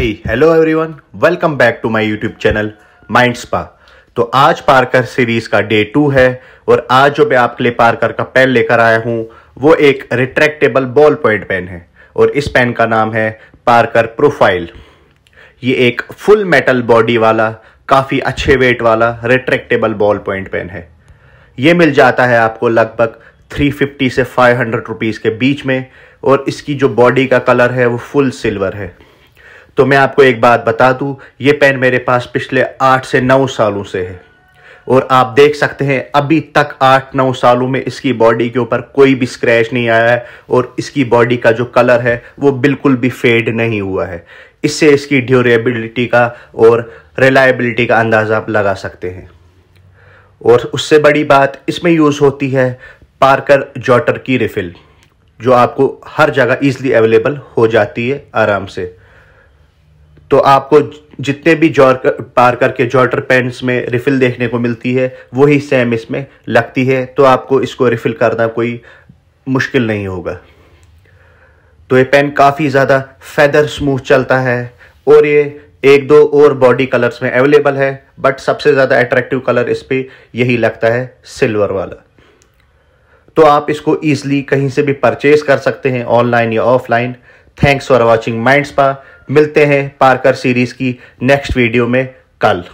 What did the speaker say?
hey hello everyone welcome back to my YouTube channel mind spa तो आज Parker series का day two है और आज जो मैं आपके लिए पार्कर का पेन लेकर आया हूं वो एक रिट्रैक्टेबल बॉल पॉइंट पेन है और इस पेन का नाम है पार्कर प्रोफाइल ये एक फुल मेटल बॉडी वाला काफ़ी अच्छे वेट वाला रिट्रैक्टेबल बॉल पॉइंट पेन है ये मिल जाता है आपको लगभग 350 से 500 रुपीस के बीच में और इसकी जो बॉडी का कलर है वो फुल सिल्वर है तो मैं आपको एक बात बता दूं ये पेन मेरे पास पिछले आठ से नौ सालों से है और आप देख सकते हैं अभी तक आठ नौ सालों में इसकी बॉडी के ऊपर कोई भी स्क्रैच नहीं आया है और इसकी बॉडी का जो कलर है वो बिल्कुल भी फेड नहीं हुआ है इससे इसकी ड्यूरेबिलिटी का और रिलायबिलिटी का अंदाज़ा आप लगा सकते हैं और उससे बड़ी बात इसमें यूज़ होती है पार्कर जॉटर की रिफिल जो आपको हर जगह ईजिली अवेलेबल हो जाती है आराम से तो आपको जितने भी जॉर पार करके जॉर्टर पेंट्स में रिफ़िल देखने को मिलती है वही सेम इसमें लगती है तो आपको इसको रिफ़िल करना कोई मुश्किल नहीं होगा तो ये पेन काफ़ी ज़्यादा फैदर स्मूथ चलता है और ये एक दो और बॉडी कलर्स में अवेलेबल है बट सबसे ज़्यादा अट्रैक्टिव कलर इस पर यही लगता है सिल्वर वाला तो आप इसको ईजिली कहीं से भी परचेज कर सकते हैं ऑनलाइन या offline thanks for watching mind spa मिलते हैं पार्कर सीरीज की नेक्स्ट वीडियो में कल